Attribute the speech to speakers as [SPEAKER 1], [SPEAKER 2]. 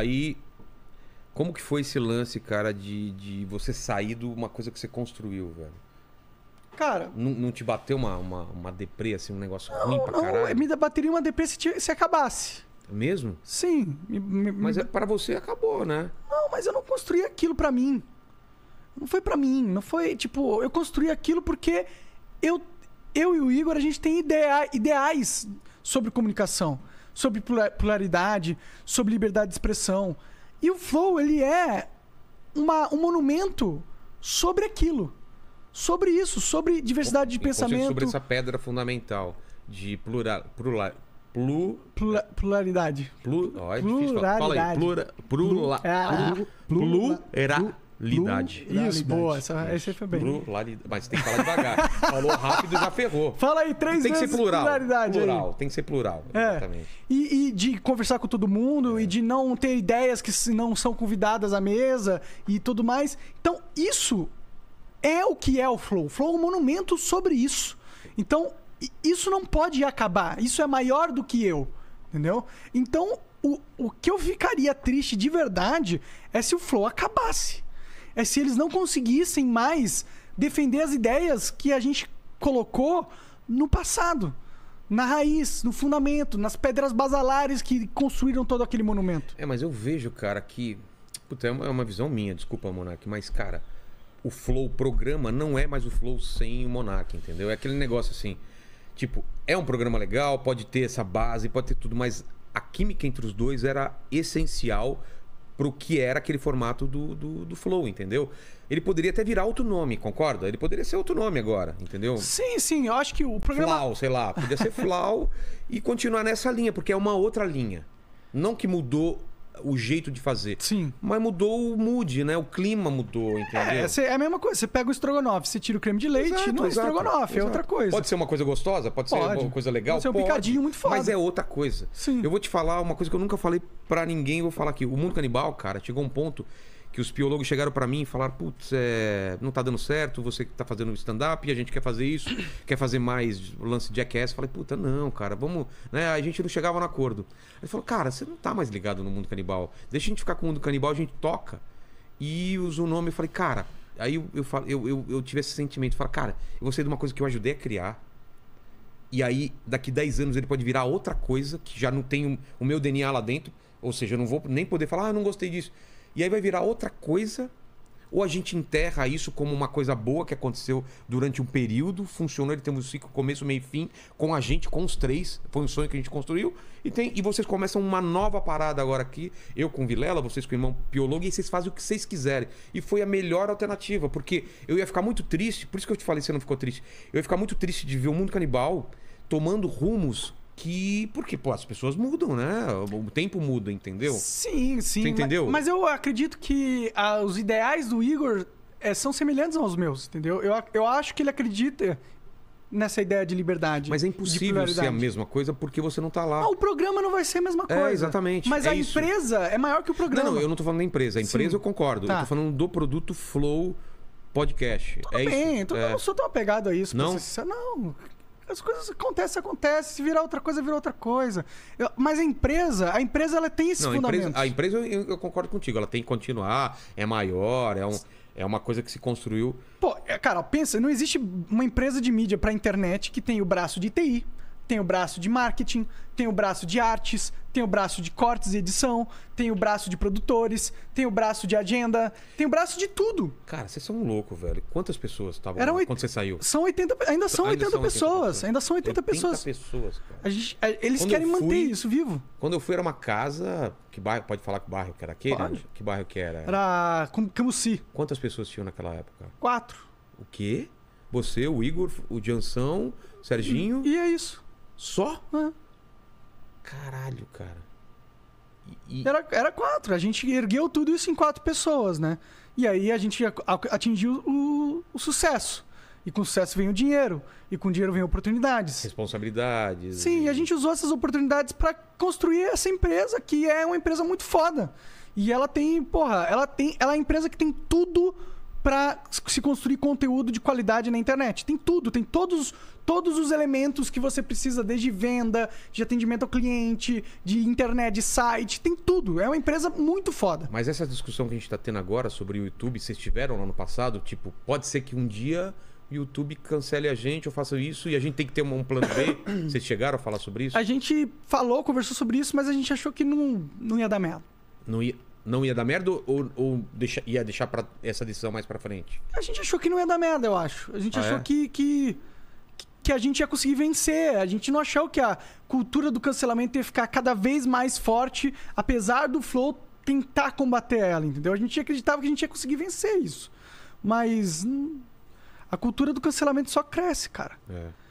[SPEAKER 1] Aí, como que foi esse lance, cara, de, de você sair de uma coisa que você construiu, velho? Cara. Não, não te bateu uma, uma, uma deprê, assim, um negócio ruim
[SPEAKER 2] pra caralho? Não, me bateria uma deprê se, se acabasse. Mesmo? Sim. Me, me, mas me... É, para você acabou, né? Não, mas eu não construí aquilo para mim. Não foi para mim. Não foi, tipo, eu construí aquilo porque eu, eu e o Igor, a gente tem idea, ideais sobre comunicação sobre pluralidade, sobre liberdade de expressão. E o Flow, ele é uma, um monumento sobre aquilo. Sobre isso, sobre diversidade de pensamento. Sobre essa
[SPEAKER 1] pedra fundamental de plural, plural, Plu... Plura, pluralidade. Plu... Oh, é pluralidade. Fala aí. Plura... É, plura... Plura... Plura... Pluralidade. Isso, boa. Essa, essa foi bem. Pluralidade. Mas tem que falar devagar. Falou rápido, já ferrou. Fala aí três tem vezes. Tem que ser plural. Plural. Aí. Tem que ser plural. É. Exatamente.
[SPEAKER 2] E, e, de conversar com todo mundo é. e de não ter ideias que não são convidadas à mesa e tudo mais. Então, isso é o que é o Flow. O Flow é um monumento sobre isso. Então, isso não pode acabar. Isso é maior do que eu. Entendeu? Então, o, o que eu ficaria triste de verdade é se o Flow acabasse é se eles não conseguissem mais defender as ideias que a gente colocou no passado. Na raiz, no fundamento, nas pedras basalares que construíram todo aquele monumento.
[SPEAKER 1] É, mas eu vejo, cara, que. Puta, é, é uma, visão minha, desculpa, Monark, mas, cara, o Flow, programa, não é mais o Flow sem o Monark, entendeu? É aquele negócio assim. Tipo, é um programa legal, pode ter essa base, pode ter tudo, mas a química entre os dois era essencial pro que era aquele formato do, do, do, Flow, entendeu? Ele poderia até virar outro nome, concorda? Ele poderia ser outro nome agora, entendeu?
[SPEAKER 2] Sim, sim, eu acho que o programa. Flau,
[SPEAKER 1] sei lá, podia ser Flau e continuar nessa linha, porque é uma outra linha. Não que mudou o jeito de fazer. Sim. Mas mudou o mood, né? O clima mudou, entendeu? É,
[SPEAKER 2] cê, é a mesma coisa. Você pega o estrogonofe, você tira o creme de leite, exato, não é exato, estrogonofe, é exato. é outra coisa. Pode
[SPEAKER 1] ser uma coisa gostosa, pode, pode. ser uma coisa legal, pode ser um pode, picadinho muito foda. Mas é outra coisa. Sim. Eu vou te falar uma coisa que eu nunca falei para ninguém, vou falar aqui. O mundo canibal, cara, chegou um ponto que os piólogos chegaram para mim e falaram: putz, é, não tá dando certo, você que tá fazendo stand-up, a gente quer fazer isso, quer fazer mais lance de jackass. falei: puta, não, cara, vamos. Né? A gente não chegava no acordo. Ele falou: cara, você não tá mais ligado no mundo canibal. Deixa a gente ficar com o mundo canibal, a gente toca. E usou o nome e falei: cara, aí eu, eu, eu, eu, tive esse sentimento. Falei: cara, eu vou sair de uma coisa que eu ajudei a criar. E aí, daqui 10 anos, ele pode virar outra coisa que já não tem o meu DNA lá dentro. Ou seja, eu não vou nem poder falar, ah, não gostei disso. E aí vai virar outra coisa, ou a gente enterra isso como uma coisa boa que aconteceu durante um período, funcionou, ele tem um ciclo começo, meio e fim, com a gente, com os três, foi um sonho que a gente construiu, e, tem, e vocês começam uma nova parada agora aqui, eu com Vilela, vocês com o irmão Piologo, e vocês fazem o que vocês quiserem. E foi a melhor alternativa, porque eu ia ficar muito triste, por isso que eu te falei, você não ficou triste, eu ia ficar muito triste de ver o mundo canibal tomando rumos que. Porque, pô, as pessoas mudam, né? O tempo muda, entendeu? Sim, sim. Você entendeu? Mas, mas
[SPEAKER 2] eu acredito que os ideais do Igor é, são semelhantes aos meus, entendeu? Eu, eu acho que ele acredita nessa ideia de liberdade. Mas é impossível ser a
[SPEAKER 1] mesma coisa porque você não está lá. Não, ah, o
[SPEAKER 2] programa não vai ser a mesma é, coisa. É, exatamente. Mas é a isso. empresa é maior que
[SPEAKER 1] o programa. Não, não eu não estou falando da empresa. A empresa Sim. eu concordo. Tá. Eu tô falando do produto Flow Podcast. Tudo é bem, isso. Então é. eu não sou
[SPEAKER 2] tão apegado a isso. Não? Não, as coisas acontecem, acontecem. Se virar outra coisa, virar outra coisa. Eu, mas a empresa, a empresa ela tem esse fundamento.
[SPEAKER 1] A empresa, a empresa eu, eu, concordo contigo, ela tem que continuar, é maior, é, um, é uma coisa que se construiu.
[SPEAKER 2] Pô, é, cara, pensa, não existe uma empresa de mídia para internet que tem o braço de TI tem o braço de marketing, tem o braço de artes, tem o braço de cortes e edição, tem o braço de produtores, tem o braço de agenda, tem o braço de tudo. Cara, vocês são loucos, louco, velho. Quantas pessoas estavam oit... quando você saiu? São 80, ainda são, ainda 80, são 80 pessoas, pessoas, ainda são 80, 80 pessoas. pessoas cara. Gente, eles quando querem fui, manter isso vivo.
[SPEAKER 1] Quando eu fui era uma casa, que bairro, pode falar que bairro que era aquele? Pode. Que bairro que era?
[SPEAKER 2] Era
[SPEAKER 1] Camuci. Quantas pessoas tinham naquela época? Quatro. O quê? Você, o Igor, o Jansão, Serginho. E, e é isso.
[SPEAKER 2] Só? É. Caralho, cara. E, Era, era quatro. A gente ergueu tudo isso em quatro pessoas, né? E aí a gente atingiu o, o sucesso. E com sucesso vem o dinheiro. E com dinheiro vem oportunidades.
[SPEAKER 1] Responsabilidades. Sim,
[SPEAKER 2] e... a gente usou essas oportunidades para construir essa empresa, que é uma empresa muito foda. E ela tem, porra, ela tem. Ela é a empresa que tem tudo para se construir conteúdo de qualidade na internet. Tem tudo, tem todos, todos os elementos que você precisa, desde venda, de atendimento ao cliente, de internet, de site, tem tudo. É uma empresa muito foda.
[SPEAKER 1] Mas essa discussão que a gente está tendo agora sobre o YouTube, vocês tiveram lá no passado, tipo, pode ser que um dia o YouTube cancele a gente, ou faça isso e a gente tem que ter um plano B. vocês chegaram a falar sobre isso? A
[SPEAKER 2] gente falou, conversou sobre isso, mas a gente achou que não, não ia dar merda. Não ia
[SPEAKER 1] não ia dar merda ou, ou deixa, ia deixar pra essa decisão mais pra frente?
[SPEAKER 2] A gente achou que não ia dar merda, eu acho. A gente ah, achou é? que, que, que a gente ia conseguir vencer. A gente não achou que a cultura do cancelamento ia ficar cada vez mais forte, apesar do Flow tentar combater ela, entendeu? A gente acreditava que a gente ia conseguir vencer isso. Mas hum, a cultura do cancelamento só cresce, cara.
[SPEAKER 1] É.